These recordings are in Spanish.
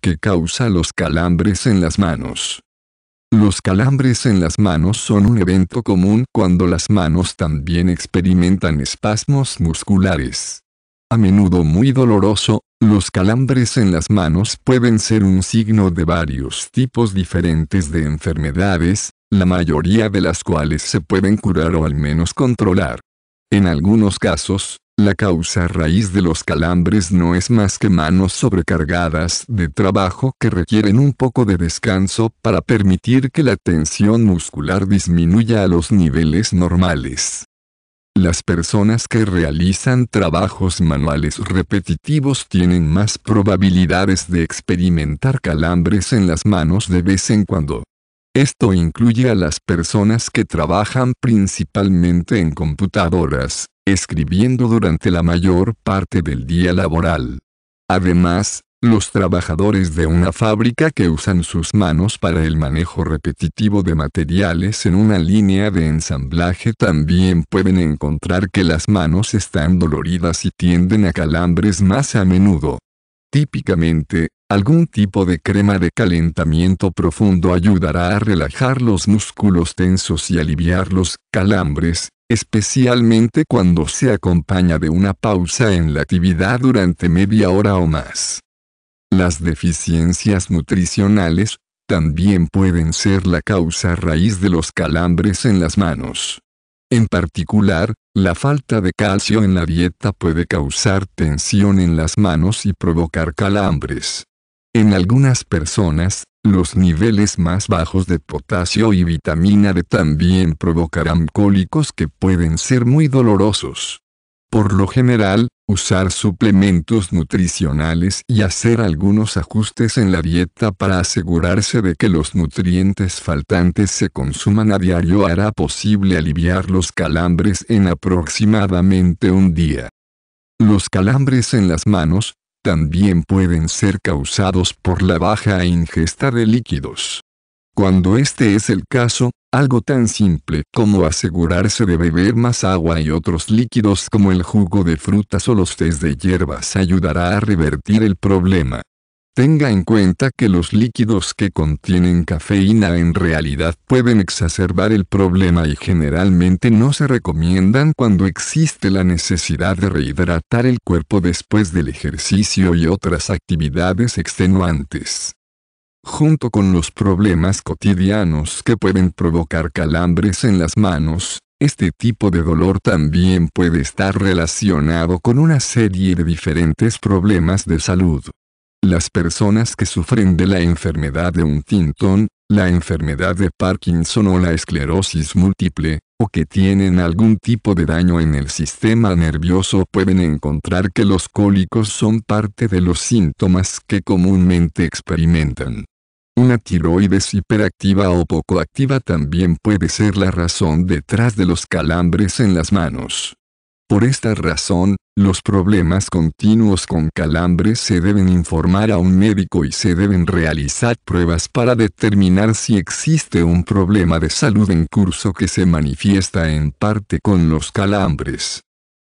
que causa los calambres en las manos. Los calambres en las manos son un evento común cuando las manos también experimentan espasmos musculares. A menudo muy doloroso, los calambres en las manos pueden ser un signo de varios tipos diferentes de enfermedades, la mayoría de las cuales se pueden curar o al menos controlar. En algunos casos, la causa raíz de los calambres no es más que manos sobrecargadas de trabajo que requieren un poco de descanso para permitir que la tensión muscular disminuya a los niveles normales. Las personas que realizan trabajos manuales repetitivos tienen más probabilidades de experimentar calambres en las manos de vez en cuando. Esto incluye a las personas que trabajan principalmente en computadoras, escribiendo durante la mayor parte del día laboral. Además, los trabajadores de una fábrica que usan sus manos para el manejo repetitivo de materiales en una línea de ensamblaje también pueden encontrar que las manos están doloridas y tienden a calambres más a menudo. Típicamente, Algún tipo de crema de calentamiento profundo ayudará a relajar los músculos tensos y aliviar los calambres, especialmente cuando se acompaña de una pausa en la actividad durante media hora o más. Las deficiencias nutricionales también pueden ser la causa raíz de los calambres en las manos. En particular, la falta de calcio en la dieta puede causar tensión en las manos y provocar calambres. En algunas personas, los niveles más bajos de potasio y vitamina D también provocarán cólicos que pueden ser muy dolorosos. Por lo general, usar suplementos nutricionales y hacer algunos ajustes en la dieta para asegurarse de que los nutrientes faltantes se consuman a diario hará posible aliviar los calambres en aproximadamente un día. Los calambres en las manos, también pueden ser causados por la baja ingesta de líquidos. Cuando este es el caso, algo tan simple como asegurarse de beber más agua y otros líquidos como el jugo de frutas o los tés de hierbas ayudará a revertir el problema. Tenga en cuenta que los líquidos que contienen cafeína en realidad pueden exacerbar el problema y generalmente no se recomiendan cuando existe la necesidad de rehidratar el cuerpo después del ejercicio y otras actividades extenuantes. Junto con los problemas cotidianos que pueden provocar calambres en las manos, este tipo de dolor también puede estar relacionado con una serie de diferentes problemas de salud. Las personas que sufren de la enfermedad de Huntington, la enfermedad de Parkinson o la esclerosis múltiple, o que tienen algún tipo de daño en el sistema nervioso pueden encontrar que los cólicos son parte de los síntomas que comúnmente experimentan. Una tiroides hiperactiva o poco activa también puede ser la razón detrás de los calambres en las manos. Por esta razón, los problemas continuos con calambres se deben informar a un médico y se deben realizar pruebas para determinar si existe un problema de salud en curso que se manifiesta en parte con los calambres.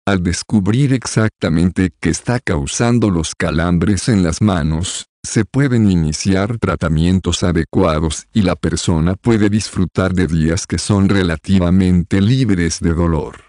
Al descubrir exactamente qué está causando los calambres en las manos, se pueden iniciar tratamientos adecuados y la persona puede disfrutar de días que son relativamente libres de dolor.